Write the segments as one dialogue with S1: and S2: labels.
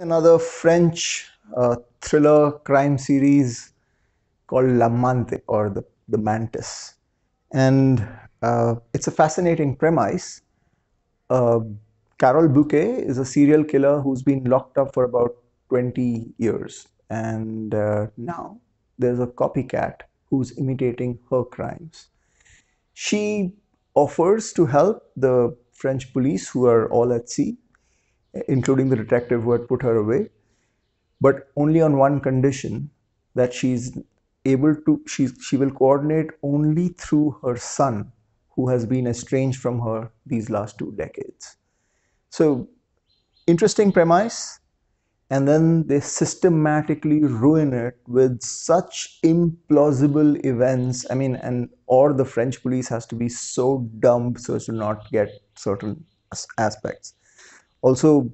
S1: another French uh, thriller crime series called La Mante or the, the Mantis. And uh, it's a fascinating premise. Uh, Carol Bouquet is a serial killer who's been locked up for about 20 years. And uh, now there's a copycat who's imitating her crimes. She offers to help the French police who are all at sea including the detective who had put her away, but only on one condition that she's able to, she, she will coordinate only through her son who has been estranged from her these last two decades. So, interesting premise, and then they systematically ruin it with such implausible events i mean and or the french police has to be so dumb so as to not get certain aspects also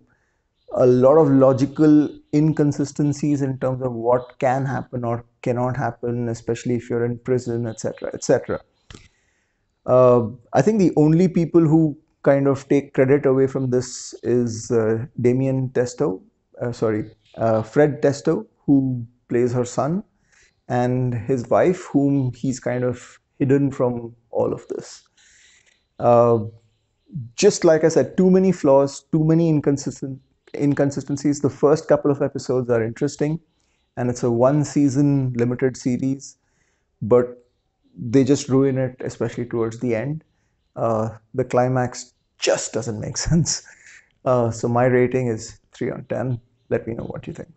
S1: a lot of logical inconsistencies in terms of what can happen or cannot happen, especially if you're in prison, etc., etc. Uh, I think the only people who kind of take credit away from this is uh, Damien Testo, uh, sorry, uh, Fred Testo, who plays her son, and his wife, whom he's kind of hidden from all of this. Uh, just like I said, too many flaws, too many inconsistent inconsistencies. The first couple of episodes are interesting, and it's a one season limited series, but they just ruin it, especially towards the end. Uh, the climax just doesn't make sense. Uh, so my rating is three on ten. Let me know what you think.